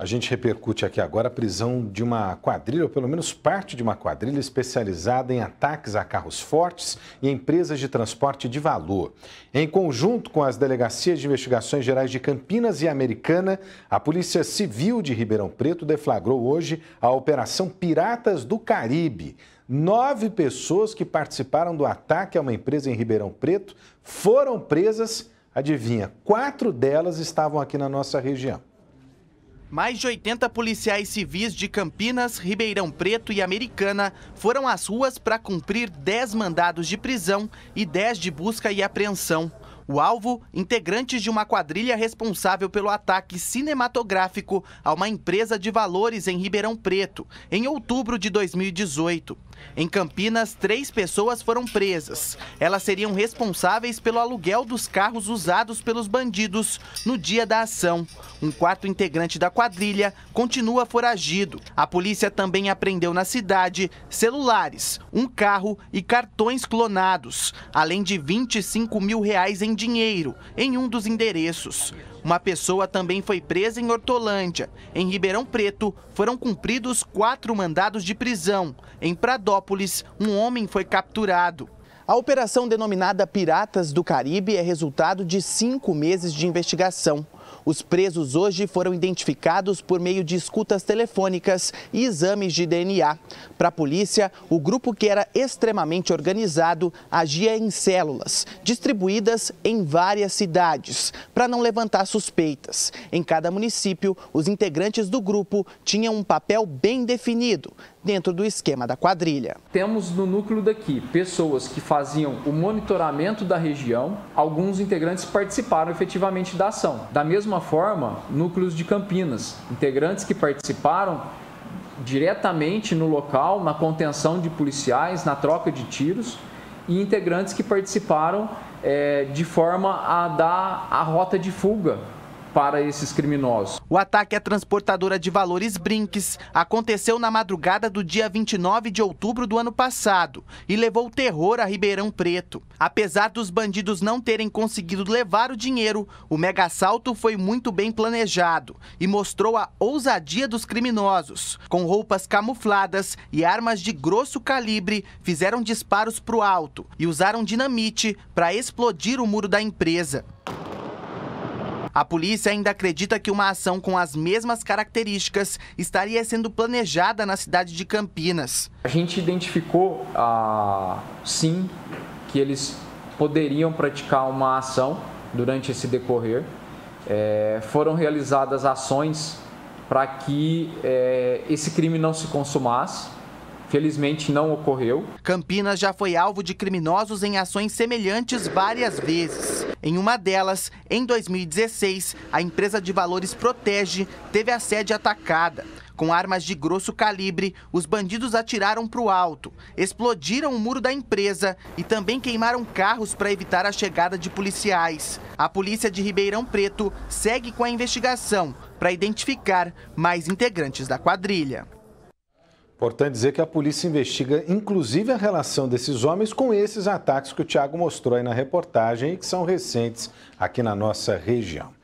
A gente repercute aqui agora a prisão de uma quadrilha, ou pelo menos parte de uma quadrilha especializada em ataques a carros fortes e empresas de transporte de valor. Em conjunto com as delegacias de investigações gerais de Campinas e Americana, a Polícia Civil de Ribeirão Preto deflagrou hoje a Operação Piratas do Caribe. Nove pessoas que participaram do ataque a uma empresa em Ribeirão Preto foram presas. Adivinha, quatro delas estavam aqui na nossa região. Mais de 80 policiais civis de Campinas, Ribeirão Preto e Americana foram às ruas para cumprir 10 mandados de prisão e 10 de busca e apreensão. O alvo, integrantes de uma quadrilha responsável pelo ataque cinematográfico a uma empresa de valores em Ribeirão Preto, em outubro de 2018. Em Campinas, três pessoas foram presas. Elas seriam responsáveis pelo aluguel dos carros usados pelos bandidos no dia da ação. Um quarto integrante da quadrilha continua foragido. A polícia também apreendeu na cidade celulares, um carro e cartões clonados, além de 25 mil reais em dinheiro em um dos endereços. Uma pessoa também foi presa em Hortolândia. Em Ribeirão Preto, foram cumpridos quatro mandados de prisão. Em Prado um homem foi capturado. A operação denominada Piratas do Caribe é resultado de cinco meses de investigação. Os presos hoje foram identificados por meio de escutas telefônicas e exames de DNA. Para a polícia, o grupo que era extremamente organizado agia em células, distribuídas em várias cidades, para não levantar suspeitas. Em cada município, os integrantes do grupo tinham um papel bem definido dentro do esquema da quadrilha. Temos no núcleo daqui pessoas que faziam o monitoramento da região, alguns integrantes participaram efetivamente da ação. Da mesma mesma forma, núcleos de Campinas, integrantes que participaram diretamente no local, na contenção de policiais, na troca de tiros, e integrantes que participaram é, de forma a dar a rota de fuga para esses criminosos. O ataque à transportadora de valores Brinks aconteceu na madrugada do dia 29 de outubro do ano passado e levou terror a Ribeirão Preto. Apesar dos bandidos não terem conseguido levar o dinheiro, o mega assalto foi muito bem planejado e mostrou a ousadia dos criminosos. Com roupas camufladas e armas de grosso calibre, fizeram disparos para o alto e usaram dinamite para explodir o muro da empresa. A polícia ainda acredita que uma ação com as mesmas características estaria sendo planejada na cidade de Campinas. A gente identificou, ah, sim, que eles poderiam praticar uma ação durante esse decorrer. É, foram realizadas ações para que é, esse crime não se consumasse Felizmente não ocorreu. Campinas já foi alvo de criminosos em ações semelhantes várias vezes. Em uma delas, em 2016, a empresa de valores Protege teve a sede atacada. Com armas de grosso calibre, os bandidos atiraram para o alto, explodiram o muro da empresa e também queimaram carros para evitar a chegada de policiais. A polícia de Ribeirão Preto segue com a investigação para identificar mais integrantes da quadrilha. Importante dizer que a polícia investiga, inclusive, a relação desses homens com esses ataques que o Tiago mostrou aí na reportagem e que são recentes aqui na nossa região.